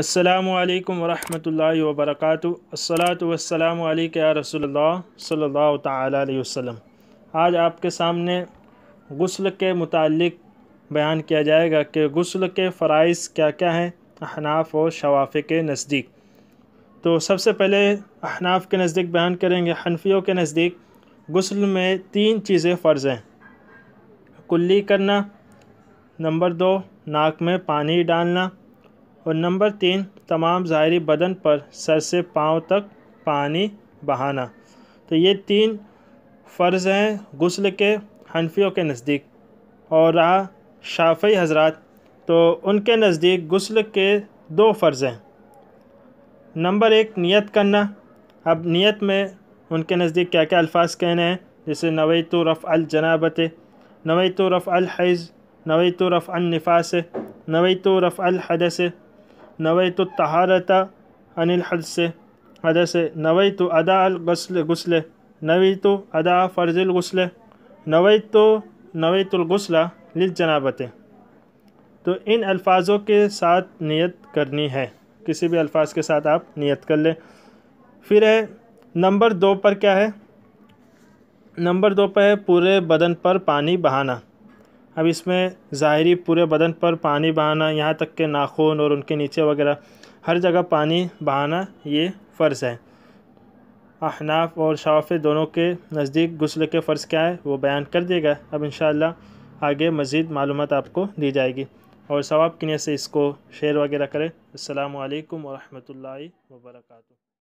السلام علیکم ورحمۃ اللہ وبرکاتہ وسلات والسلام علیکم رسول اللہ صلی اللہ تعالی علیہ وسلم آج آپ کے سامنے غسل کے متعلق بیان کیا جائے گا کہ غسل کے فرائض کیا کیا ہیں احناف و شوافے کے نزدیک تو سب سے پہلے احناف کے نزدیک بیان کریں گے حنفیوں کے نزدیک غسل میں تین چیزیں فرض ہیں کلی کرنا نمبر دو ناک میں پانی ڈالنا اور نمبر تین تمام ظاہری بدن پر سر سے پاؤں تک پانی بہانا تو یہ تین فرض ہیں غسل کے حنفیوں کے نزدیک اور رہا شافعی حضرات تو ان کے نزدیک غسل کے دو فرض ہیں نمبر ایک نیت کرنا اب نیت میں ان کے نزدیک کیا کیا الفاظ کہنے ہیں جیسے نویت رفع الجنابت نویت رفع الحیض نویت رفع النفاس نویتو رفع الحدث نویت نویۃ التحارتہ انلحلس سے نوی نویت ادا الغسل غسل نویت ادا فرض الغسل نویت تو نویت الغسلہ ل تو ان الفاظوں کے ساتھ نیت کرنی ہے کسی بھی الفاظ کے ساتھ آپ نیت کر لیں پھر ہے نمبر دو پر کیا ہے نمبر دو پر ہے پورے بدن پر پانی بہانا اب اس میں ظاہری پورے بدن پر پانی بہانا یہاں تک کہ ناخون اور ان کے نیچے وغیرہ ہر جگہ پانی بہانا یہ فرض ہے احناف اور شوافِ دونوں کے نزدیک غسل کے فرض کیا ہے وہ بیان کر دے گا اب انشاءاللہ آگے مزید معلومات آپ کو دی جائے گی اور ثواب کنہیں سے اس کو شیئر وغیرہ کریں السلام علیکم ورحمۃ اللہ وبرکاتہ